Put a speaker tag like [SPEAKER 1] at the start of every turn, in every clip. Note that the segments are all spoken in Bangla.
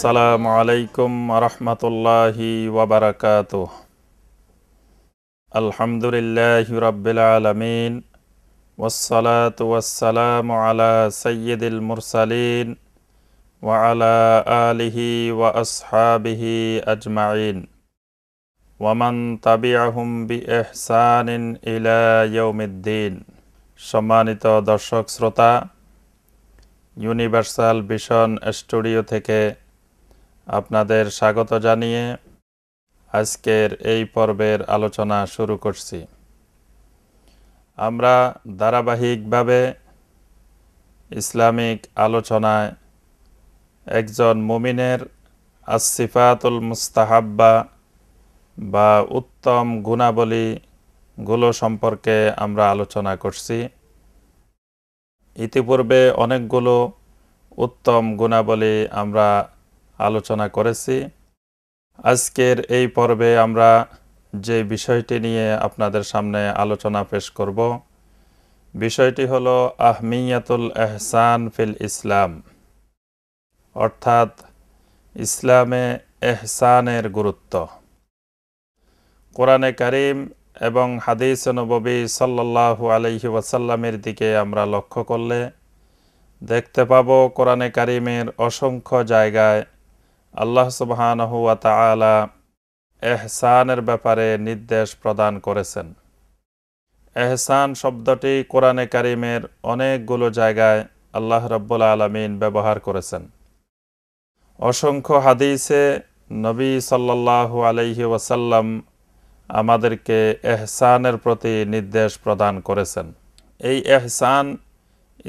[SPEAKER 1] আসসালামু আলাইকুম রহমতুল্লাহি ওবরাকাত আলহামদুলিল্লাহ রব্বিল আলমিন ওসলাত ওসালাম আলা সৈয়দুল মুরসালিন ওয়ালা আলিহি ওয়া আসহাবিহি আজমাইন ওয়ামান তাবিআহুম বি ইহসানিন ইলা ইয়াউমিদ্দিন সম্মানিত দর্শক শ্রোতা ইউনিভার্সাল ভিশন স্টুডিও থেকে আপনাদের স্বাগত জানিয়ে আজকের এই পর্বের আলোচনা শুরু করছি আমরা ধারাবাহিকভাবে ইসলামিক আলোচনায় একজন মুমিনের আসিফাতুল মুস্তাহাব্বা বা উত্তম গুণাবলীগুলো সম্পর্কে আমরা আলোচনা করছি ইতিপূর্বে অনেকগুলো উত্তম গুণাবলী আমরা আলোচনা করেছি আজকের এই পর্বে আমরা যে বিষয়টি নিয়ে আপনাদের সামনে আলোচনা পেশ করব বিষয়টি হল আহমিয়াতুল এহসান ফিল ইসলাম অর্থাৎ ইসলামে এহসানের গুরুত্ব কোরআনে করিম এবং হাদিস নবী সাল্লাহু আলহি ওয়াসাল্লামের দিকে আমরা লক্ষ্য করলে দেখতে পাব কোরআনে কারিমের অসংখ্য জায়গায় আল্লাহ সুবাহানহুয়া এহসানের ব্যাপারে নির্দেশ প্রদান করেছেন এহসান শব্দটি কোরআনে কারিমের অনেকগুলো জায়গায় আল্লাহ রব্বুল আলমিন ব্যবহার করেছেন অসংখ্য হাদিসে নবী সাল্লাহ আলহি ওয়াসাল্লাম আমাদেরকে এহসানের প্রতি নির্দেশ প্রদান করেছেন এই এহসান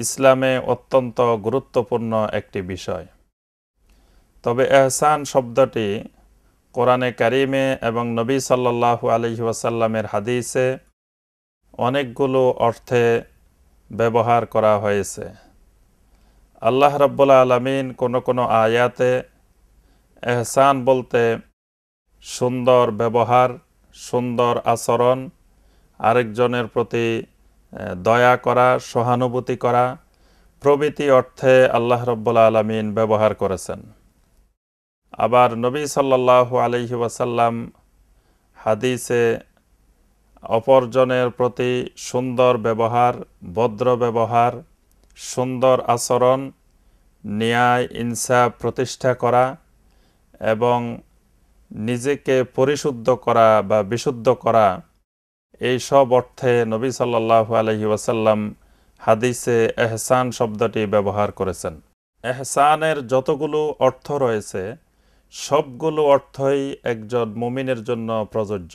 [SPEAKER 1] ইসলামে অত্যন্ত গুরুত্বপূর্ণ একটি বিষয় তবে এহসান শব্দটি কোরআনে কারিমে এবং নবী সাল্লাল্লাহু আলহি ওয়াসাল্লামের হাদিসে অনেকগুলো অর্থে ব্যবহার করা হয়েছে আল্লাহ রব্বুল্লা আলমিন কোনো কোনো আয়াতে এহসান বলতে সুন্দর ব্যবহার সুন্দর আচরণ আরেকজনের প্রতি দয়া করা সহানুভূতি করা প্রভৃতি অর্থে আল্লাহ রব্বুল্লা আলমিন ব্যবহার করেছেন আবার নবী সাল্লাহ আলহি ওয়াসাল্লাম হাদিসে অপরজনের প্রতি সুন্দর ব্যবহার ভদ্র ব্যবহার সুন্দর আচরণ ন্যায় ইনসাফ প্রতিষ্ঠা করা এবং নিজেকে পরিশুদ্ধ করা বা বিশুদ্ধ করা এই সব অর্থে নবী সাল্লাহু আলহি ওয়াসাল্লাম হাদিসে এহসান শব্দটি ব্যবহার করেছেন এহসানের যতগুলো অর্থ রয়েছে সবগুলো অর্থই একজন মুমিনের জন্য প্রযোজ্য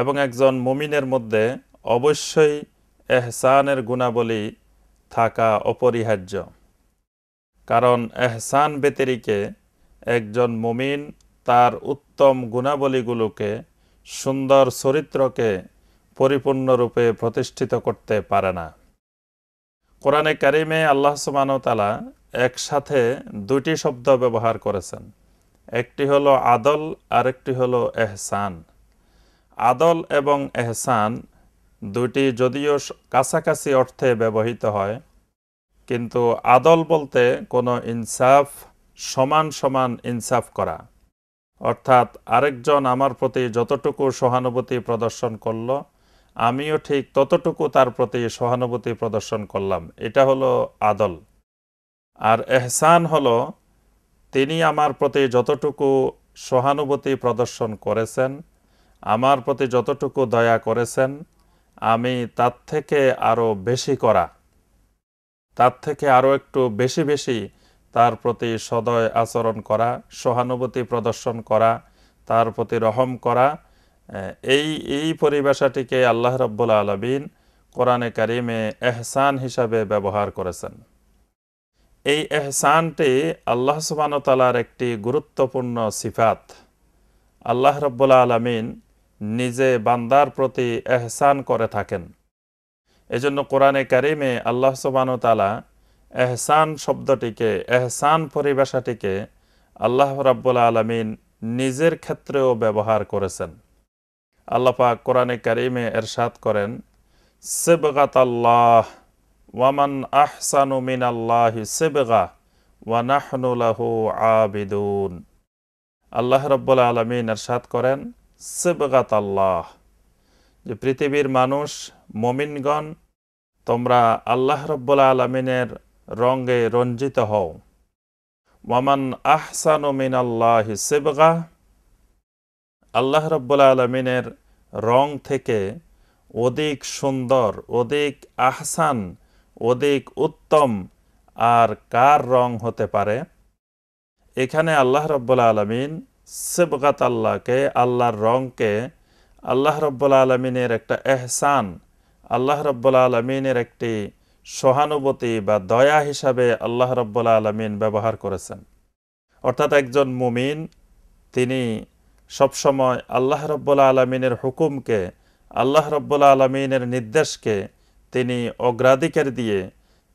[SPEAKER 1] এবং একজন মুমিনের মধ্যে অবশ্যই এহসানের গুণাবলী থাকা অপরিহার্য কারণ এহসান ব্যতিরিকে একজন মুমিন তার উত্তম গুণাবলীগুলোকে সুন্দর চরিত্রকে পরিপূর্ণরূপে প্রতিষ্ঠিত করতে পারে না কোরআনে কারিমে আল্লাহ সুমানতালা একসাথে দুটি শব্দ ব্যবহার করেছেন একটি হলো আদল আরেকটি হলো এহসান আদল এবং এহসান দুটি যদিও কাছাকাছি অর্থে ব্যবহৃত হয় কিন্তু আদল বলতে কোনো ইনসাফ সমান সমান ইনসাফ করা অর্থাৎ আরেকজন আমার প্রতি যতটুকু সহানুভূতি প্রদর্শন করল আমিও ঠিক ততটুকু তার প্রতি সহানুভূতি প্রদর্শন করলাম এটা হলো আদল আর এহসান হলো তিনি আমার প্রতি যতটুকু সহানুভূতি প্রদর্শন করেছেন আমার প্রতি যতটুকু দয়া করেছেন আমি তার থেকে আরও বেশি করা তার থেকে আরও একটু বেশি বেশি তার প্রতি সদয় আচরণ করা সহানুভূতি প্রদর্শন করা তার প্রতি রহম করা এই এই পরিভাষাটিকে আল্লাহ রব্বুল আলমিন কোরআনে কারিমে এহসান হিসাবে ব্যবহার করেছেন এই এহসানটি আল্লাহ সুবাহতালার একটি গুরুত্বপূর্ণ সিফাত আল্লাহ রব্বুল্লা আলমিন নিজে বান্দার প্রতি এহসান করে থাকেন এজন্য কোরআনে কারিমে আল্লাহ সুবাহতালা এহসান শব্দটিকে এহসান পরিভাষাটিকে আল্লাহ রাব্বুল আলমিন নিজের ক্ষেত্রেও ব্যবহার করেছেন আল্লাপাক কোরআনে কারিমে এরশাদ করেন সেবগাত আল্লাহ ওয়ামান আহসানু মিনাল্লাহি সেবেগা ওয়ানাহনুলাহু আবিদুন আল্লাহ রব্বুল আলমিন এরশাদ করেন সেবগাত আল্লাহ যে পৃথিবীর মানুষ মমিনগণ তোমরা আল্লাহ রব্বুল আলমিনের রঙে রঞ্জিত হও ওয়ামান আহসানু মিনাল্লাহি সেবগা আল্লাহ রব্বুল আলমিনের রং থেকে অধিক সুন্দর অধিক আহসান অধিক উত্তম আর কার রং হতে পারে এখানে আল্লাহ রব্বুল আলমিন সেবকাত আল্লাহকে আল্লাহর রংকে আল্লাহ রব্বুল আলমিনের একটা এহসান আল্লাহ রব্বুল আলমিনের একটি সহানুভূতি বা দয়া হিসাবে আল্লাহ রব্বুল আলমিন ব্যবহার করেছেন অর্থাৎ একজন মুমিন তিনি সবসময় আল্লাহ রব্বুল আলমিনের হুকুমকে আল্লাহ রব্বুল আলমিনের নির্দেশকে তিনি অগ্রাধিকার দিয়ে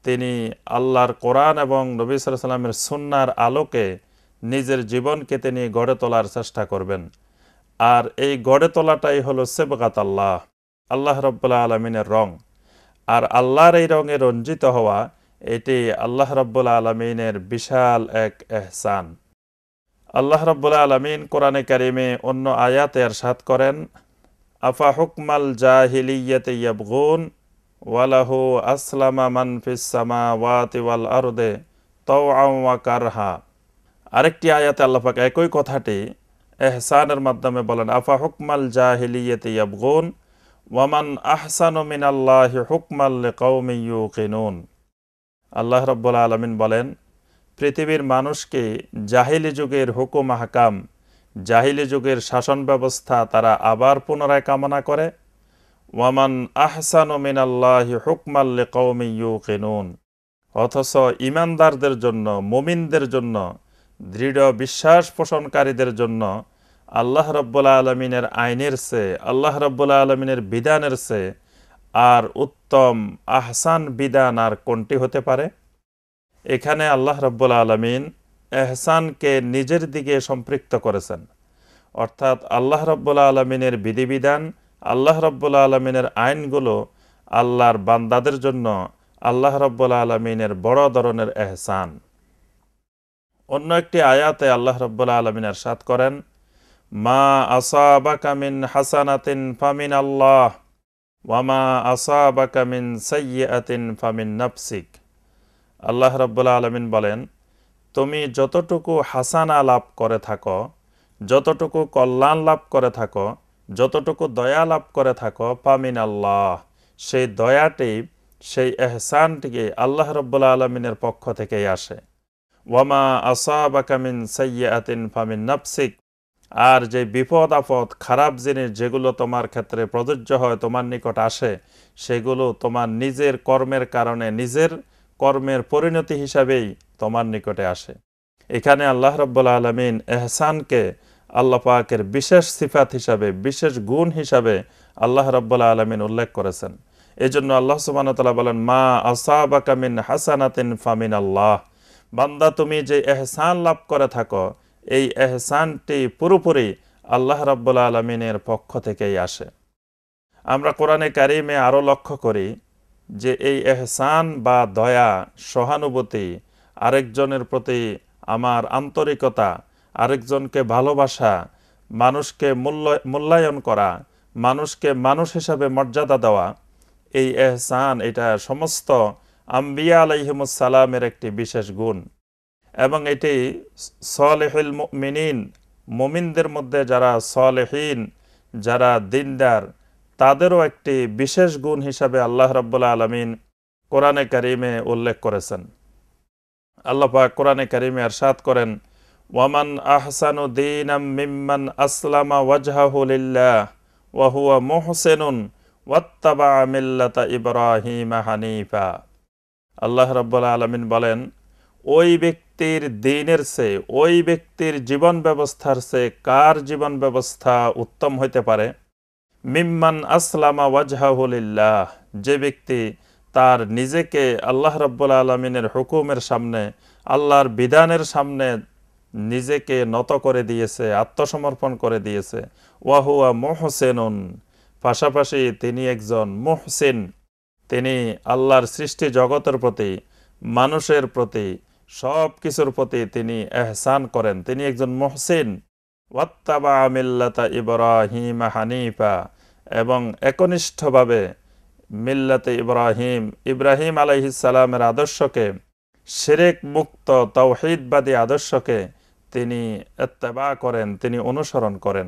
[SPEAKER 1] তিনি আল্লাহর কোরআন এবং নবী সাল্লামের সুন্নার আলোকে নিজের জীবনকে তিনি গড়ে তোলার চেষ্টা করবেন আর এই গড়ে তোলাটাই হলো সেবকাত আল্লাহ আল্লাহ রব্বুল্লা আলমিনের রং আর আল্লাহর এই রঙে রঞ্জিত হওয়া এটি আল্লাহ রব্বুল্লা আলমিনের বিশাল এক এহসান আল্লাহ রব্বুল্লা আলমিন কোরআনে কারিমে অন্য আয়াতে সাত করেন আফা হুকমাল জাহিলিয়াতে ইয়াবগুন ওয়ালাহু আসলামা ওয়াতি ওয়াতিওয়াল আরদে তওয়া কারহা আরেকটি আয়াতে আল্লাহাক একই কথাটি এহসানের মাধ্যমে বলেন আফা হুকমাল জাহিলিয়তে ইয়াবগুন ওয়ামান আহসান মিন আল্লাহ হুকমাল ইউ কিনুন আল্লাহ রব্বুল আলমিন বলেন পৃথিবীর মানুষকে জাহিলি যুগের হুকুম হাকাম জাহিলি যুগের শাসন ব্যবস্থা তারা আবার পুনরায় কামনা করে ওয়ামান আহসানু মিনাল্লাহি হুকমাল্লি কৌমি ইউ কেনুন অথচ ইমানদারদের জন্য মুমিনদের জন্য দৃঢ় বিশ্বাস পোষণকারীদের জন্য আল্লাহ রব্বুল্লা আলমিনের আইনের সে আল্লাহ রব্বুল্লা আলমিনের বিধানের সে আর উত্তম আহসান বিধান আর কোনটি হতে পারে এখানে আল্লাহ রব্বুল্লা আলমিন এহসানকে নিজের দিকে সম্পৃক্ত করেছেন অর্থাৎ আল্লাহ রব্বুল্লা আলমিনের বিধিবিধান আল্লাহ রব্বুল আলমিনের আইনগুলো আল্লাহর বান্দাদের জন্য আল্লাহ রব্বুল আলমিনের বড় ধরনের এহসান অন্য একটি আয়াতে আল্লাহ রব্বুল আলমিন সাত করেন মা আসাবাকামিন হাসানাতিন ফামিন আল্লাহ ওয়ামা আসাবাকামিন সৈয়াতিন ফামিন নাফসিক আল্লাহ রব্বুল আলমিন বলেন তুমি যতটুকু হাসানা লাভ করে থাকো যতটুকু কল্যাণ লাভ করে থাকো যতটুকু দয়া লাভ করে থাকো পামিন আল্লাহ সেই দয়াটি সেই এহসানটিকে আল্লাহ রব্বুল আলমিনের পক্ষ থেকেই আসে ওয়ামা আসাবাকামিন সৈয়াতিন ফামিন নাফসিক আর যে বিপদ আপদ খারাপ জিনিস যেগুলো তোমার ক্ষেত্রে প্রযোজ্য হয় তোমার নিকট আসে সেগুলো তোমার নিজের কর্মের কারণে নিজের কর্মের পরিণতি হিসাবেই তোমার নিকটে আসে এখানে আল্লাহ রব্বুল আলমিন এহসানকে আল্লাহ পাকের বিশেষ সিফাত হিসাবে বিশেষ গুণ হিসাবে আল্লাহ রব্বুল্লা আলমিন উল্লেখ করেছেন এই জন্য আল্লাহ সুবাহতাল্লাহ বলেন মা আসাবা কামিন হাসানাতিন ফামিন আল্লাহ বান্দা তুমি যে এহসান লাভ করে থাকো এই এহসানটি পুরোপুরি আল্লাহ রব্বুল্লা আলমিনের পক্ষ থেকেই আসে আমরা কোরআনে কারিমে আরও লক্ষ্য করি যে এই এহসান বা দয়া সহানুভূতি আরেকজনের প্রতি আমার আন্তরিকতা আরেকজনকে ভালোবাসা মানুষকে মূল্য মূল্যায়ন করা মানুষকে মানুষ হিসাবে মর্যাদা দেওয়া এই এহসান এটা সমস্ত আম্বিয়া আলাইহিমুসালামের একটি বিশেষ গুণ এবং এটি সলেহিল মিনিন মুমিনদের মধ্যে যারা সলেহীন যারা দিনদার তাদেরও একটি বিশেষ গুণ হিসাবে আল্লাহ রব্বুল্লা আলমিন কোরআনে কারিমে উল্লেখ করেছেন আল্লাহ কোরআনে কারিমে আর সাত করেন ওয়ামান دينا ممن মিম্মান আসলামা ওয়াজহাহুলিল্লাহ ওয়াহুয়া মোহসেনুন واتبع ملة إبراهيم হানিফা الله رب العالمين বলেন ওই ব্যক্তির দিনের সে ওই ব্যক্তির জীবন ব্যবস্থার সে কার জীবন ব্যবস্থা উত্তম হইতে পারে মিম্মান আসলামা ওয়াজহাহুলিল্লাহ যে ব্যক্তি তার নিজেকে আল্লাহ রব্বুল আলমিনের হুকুমের সামনে আল্লাহর বিধানের সামনে নিজেকে নত করে দিয়েছে আত্মসমর্পণ করে দিয়েছে ওয়াহুয়া মোহসেনুন পাশাপাশি তিনি একজন মোহসেন তিনি আল্লাহর সৃষ্টি জগতের প্রতি মানুষের প্রতি সব কিছুর প্রতি তিনি এহসান করেন তিনি একজন মোহসেন ওয়াত্তাবা মিল্লাতা ইব্রাহিম হানিফা এবং একনিষ্ঠভাবে মিল্লাতে ইব্রাহিম ইব্রাহিম আলহিসালামের আদর্শকে সেরেক মুক্ত তৌহিদবাদী আদর্শকে তিনি এত্তেবা করেন তিনি অনুসরণ করেন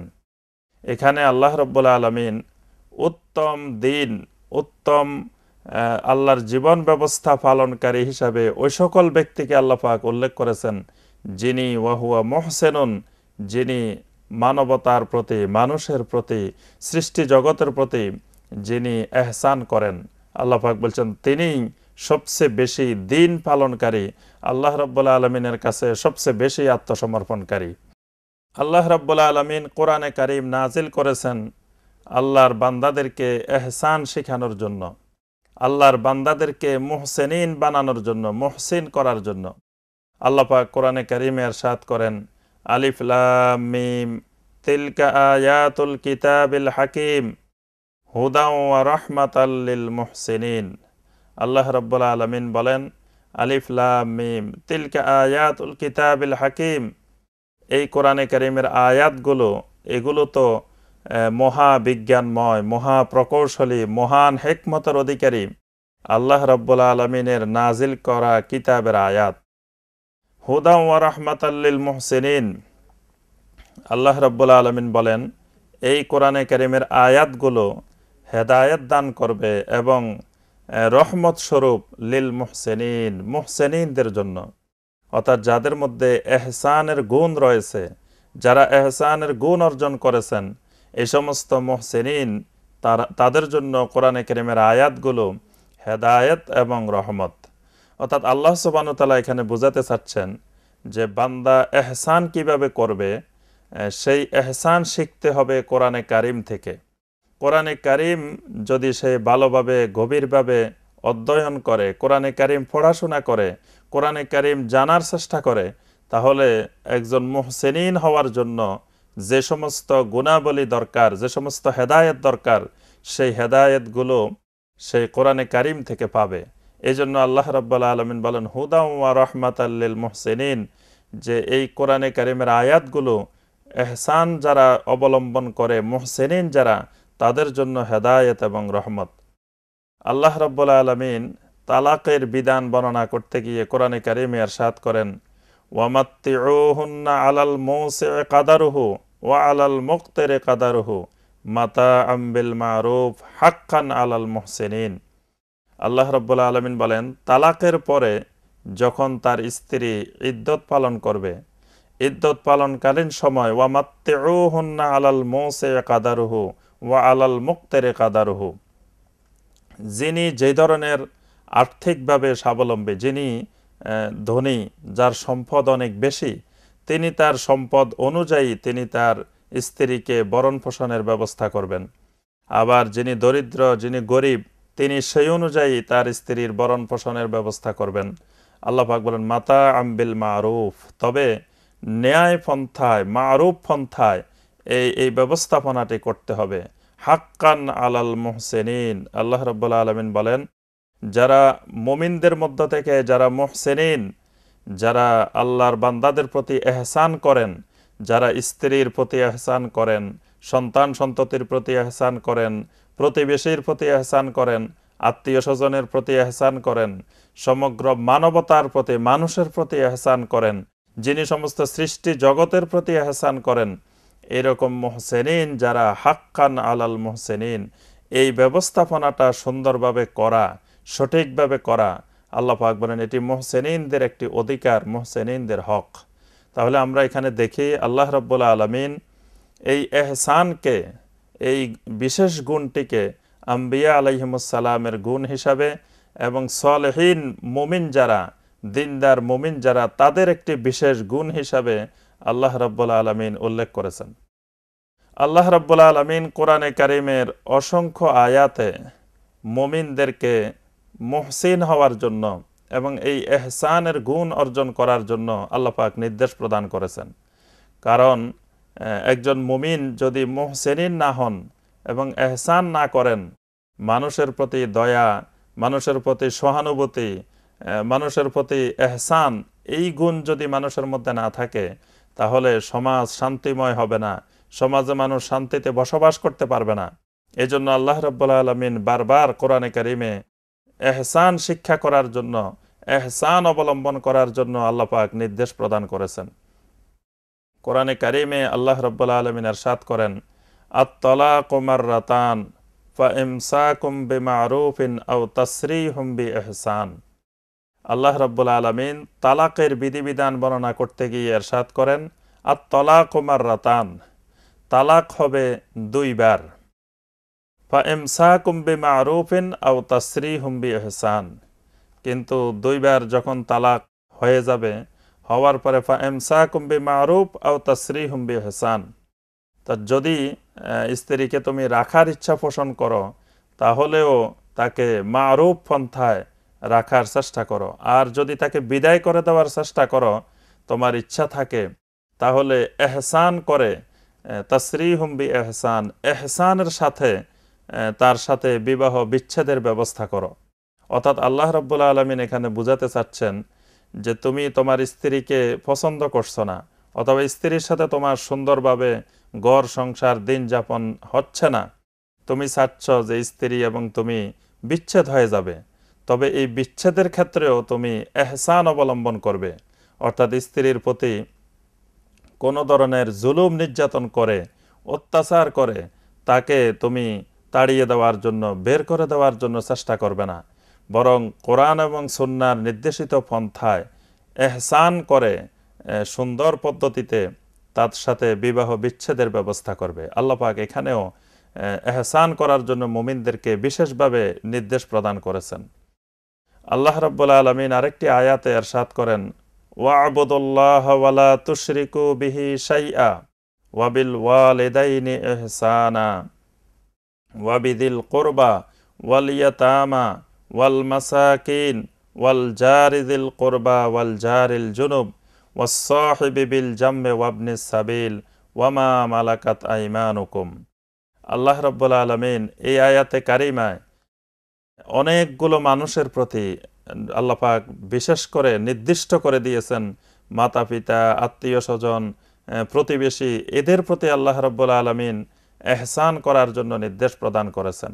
[SPEAKER 1] এখানে আল্লাহ রব্বুল আলমিন উত্তম দিন উত্তম আল্লাহর জীবন ব্যবস্থা পালনকারী হিসাবে ওই সকল ব্যক্তিকে আল্লাপাক উল্লেখ করেছেন যিনি ওয়াহুয়া মহসেনুন যিনি মানবতার প্রতি মানুষের প্রতি সৃষ্টি জগতের প্রতি যিনি এহসান করেন আল্লাহাক বলছেন তিনি সবচেয়ে বেশি দিন পালনকারী আল্লাহ রব্বুল্লা আলমিনের কাছে সবচেয়ে বেশি আত্মসমর্পণকারী আল্লাহ রব্বুল্লা আলমিন কোরআনে কারিম নাজিল করেছেন আল্লাহর বান্দাদেরকে এহসান শেখানোর জন্য আল্লাহর বান্দাদেরকে মোহসেনিন বানানোর জন্য মোহসিন করার জন্য আল্লাপাক কোরআনে কারিমে সাত করেন আলিফলামিম তিলকা আয়াতুল কিতাবিল হাকিম হুদাউ রহমাতাল্লিল মোহসিনিন আল্লাহ রব্বুল্লা আলমিন বলেন আলিফ লাম মিম তিলকা আয়াতুল কিতাবিল হাকিম এই কোরআনে করিমের আয়াতগুলো এগুলো তো মহাবিজ্ঞানময় মহাপ্রকৌশলী মহান হেকমতের অধিকারী আল্লাহ রব্বুল আলমিনের নাজিল করা কিতাবের আয়াত হুদা ওয়া আল্লিল মোহসিন আল্লাহ রব্বুল আলমিন বলেন এই কোরআনে করিমের আয়াতগুলো হেদায়ত দান করবে এবং রহমত স্বরূপ লীল মুহসেনিন মুহসেনিনদের জন্য অর্থাৎ যাদের মধ্যে এহসানের গুণ রয়েছে যারা এহসানের গুণ অর্জন করেছেন এই সমস্ত মোহসেনিন তারা তাদের জন্য কোরআনে কেরিমের আয়াতগুলো হেদায়েত এবং রহমত অর্থাৎ আল্লাহ সোবানুতালা এখানে বোঝাতে চাচ্ছেন যে বান্দা এহসান কিভাবে করবে সেই এহসান শিখতে হবে কোরআনে কারিম থেকে কোরআনে কারিম যদি সে ভালোভাবে গভীরভাবে অধ্যয়ন করে কোরআনে কারিম পড়াশোনা করে কোরআনে কারিম জানার চেষ্টা করে তাহলে একজন মোহসেনিন হওয়ার জন্য যে সমস্ত গুণাবলী দরকার যে সমস্ত হেদায়েত দরকার সেই হেদায়েতগুলো সে কোরআনে কারিম থেকে পাবে এই জন্য আল্লাহ রব্বাল আলমিন বলেন হুদাউমা রহমাত আল্লিল মোহসেনিন যে এই কোরআনে কারিমের আয়াতগুলো এহসান যারা অবলম্বন করে মোহসেনিন যারা তাদের জন্য হেদায়েত এবং রহমত আল্লাহ রব্বুল্লা আলমিন তালাকের বিধান বর্ণনা করতে গিয়ে কোরআনে কারিমে এরশাদ করেন ওয়ামাত্তিউহুন্না আলাল মৌসে কাদারুহু ওয়া আলাল মুক্তেরে কাদারুহু মাতা আম্বিল মারুফ হাক্কান আলাল মোহসেনিন আল্লাহ রব্বুল্লা আলমিন বলেন তালাকের পরে যখন তার স্ত্রী ইদ্যত পালন করবে ইদ্যত পালনকালীন সময় ওয়ামাত্তেউহুন্না আলাল মৌসে কাদারুহু ওয়া আলাল মুক্তারে কাদারহু যিনি যে ধরনের আর্থিকভাবে স্বাবলম্বী যিনি ধনী যার সম্পদ অনেক বেশি তিনি তার সম্পদ অনুযায়ী তিনি তার স্ত্রীকে বরণ পোষণের ব্যবস্থা করবেন আবার যিনি দরিদ্র যিনি গরিব তিনি সেই অনুযায়ী তার স্ত্রীর বরণ পোষণের ব্যবস্থা করবেন আল্লাহাক বলেন মাতা আম্বিল মারুফ তবে ন্যায় পন্থায় মারুফ পন্থায় এই এই ব্যবস্থাপনাটি করতে হবে হাক্কান আলাল মোহসেনিন আল্লাহ রব্বুল্লা আলমিন বলেন যারা মমিনদের মধ্য থেকে যারা মোহসেনিন যারা আল্লাহর বান্দাদের প্রতি এহসান করেন যারা স্ত্রীর প্রতি এহসান করেন সন্তান সন্ততির প্রতি এহসান করেন প্রতিবেশীর প্রতি এহসান করেন আত্মীয় স্বজনের প্রতি এহসান করেন সমগ্র মানবতার প্রতি মানুষের প্রতি এহসান করেন যিনি সমস্ত সৃষ্টি জগতের প্রতি এহসান করেন এরকম মোহসেনিন যারা হাক্কান আলাল মোহসেনিন এই ব্যবস্থাপনাটা সুন্দরভাবে করা সঠিকভাবে করা আল্লাহ পাক বলেন এটি মোহসেনিনদের একটি অধিকার মোহসেনিনদের হক তাহলে আমরা এখানে দেখি আল্লাহ রব্বুল্লা আলমিন এই এহসানকে এই বিশেষ গুণটিকে আম্বিয়া আলহিমুসালামের গুণ হিসাবে এবং সলহীন মুমিন যারা দিনদার মুমিন যারা তাদের একটি বিশেষ গুণ হিসাবে আল্লাহ রব্বুল আলমিন উল্লেখ করেছেন আল্লাহ রব্বুল আলমিন কোরআনে কারিমের অসংখ্য আয়াতে মমিনদেরকে মহসিন হওয়ার জন্য এবং এই এহসানের গুণ অর্জন করার জন্য আল্লাপাক নির্দেশ প্রদান করেছেন কারণ একজন মুমিন যদি মোহসেনিন না হন এবং এহসান না করেন মানুষের প্রতি দয়া মানুষের প্রতি সহানুভূতি মানুষের প্রতি এহসান এই গুণ যদি মানুষের মধ্যে না থাকে তাহলে সমাজ শান্তিময় হবে না সমাজে মানুষ শান্তিতে বসবাস করতে পারবে না এজন্য আল্লাহ রব্বুল্লা আলমিন বারবার কোরআনে কারিমে এহসান শিক্ষা করার জন্য এহসান অবলম্বন করার জন্য পাক নির্দেশ প্রদান করেছেন কোরআনে কারিমে আল্লাহ রব্বুল্লা আলমিন সাত করেন আত্তলা কুমার রাতান ফা ইমসা কুম্বি মারুফিন আউ তসরি হুম্বি এহসান আল্লাহ রব্বুল আলমিন তালাকের বিধিবিধান বর্ণনা করতে গিয়ে এরশাদ করেন আর তলাক উমার রাতান তালাক হবে দুইবার ফাএমসা কুম্বি মারুফিন আও তাসরি হুম্বি এহসান কিন্তু দুইবার যখন তালাক হয়ে যাবে হওয়ার পরে ফাএমসা কুম্বি মারুফ আও তাসরি হুম্বি এহসান তা যদি স্ত্রীকে তুমি রাখার ইচ্ছা পোষণ করো তাহলেও তাকে মারুফ পন্থায় রাখার চেষ্টা করো আর যদি তাকে বিদায় করে দেওয়ার চেষ্টা করো তোমার ইচ্ছা থাকে তাহলে এহসান করে তসরি হুম্বি এহসান এহসানের সাথে তার সাথে বিবাহ বিচ্ছেদের ব্যবস্থা করো অর্থাৎ আল্লাহ রব্বুল্লা আলমিন এখানে বুঝাতে চাচ্ছেন যে তুমি তোমার স্ত্রীকে পছন্দ করছো না অথবা স্ত্রীর সাথে তোমার সুন্দরভাবে গড় সংসার দিন যাপন হচ্ছে না তুমি চাচ্ছ যে স্ত্রী এবং তুমি বিচ্ছেদ হয়ে যাবে তবে এই বিচ্ছেদের ক্ষেত্রেও তুমি এহসান অবলম্বন করবে অর্থাৎ স্ত্রীর প্রতি কোনো ধরনের জুলুম নির্যাতন করে অত্যাচার করে তাকে তুমি তাড়িয়ে দেওয়ার জন্য বের করে দেওয়ার জন্য চেষ্টা করবে না বরং কোরআন এবং সুন্নার নির্দেশিত পন্থায় এহসান করে সুন্দর পদ্ধতিতে তার সাথে বিবাহ বিচ্ছেদের ব্যবস্থা করবে আল্লাপাক এখানেও এহসান করার জন্য মুমিনদেরকে বিশেষভাবে নির্দেশ প্রদান করেছেন আল্লাহ রব্বুল্লা আলমিন আরেকটি আয়াতে এরশাদ করেন ওয়াবুদুল্লাহ ওয়ালা তুশরিকু বিহি সাইয়া ওয়াবিল ওয়ালিদাইনি এহসানা ওয়াবিদিল কোরবা ওয়াল ইয়াতামা ওয়াল মাসাকিন ওয়াল জারিদিল কোরবা ওয়াল জারিল জুনুব ওয়াসাহিবিবিল জাম্মে ওয়াবনি সাবিল ওয়ামা মালাকাত আইমানুকুম আল্লাহ রব্বুল আলমিন এই আয়াতে কারিমায় অনেকগুলো মানুষের প্রতি আল্লাপাক বিশেষ করে নির্দিষ্ট করে দিয়েছেন মাতা পিতা আত্মীয় স্বজন প্রতিবেশী এদের প্রতি আল্লাহ রব্বুল আলমিন এহসান করার জন্য নির্দেশ প্রদান করেছেন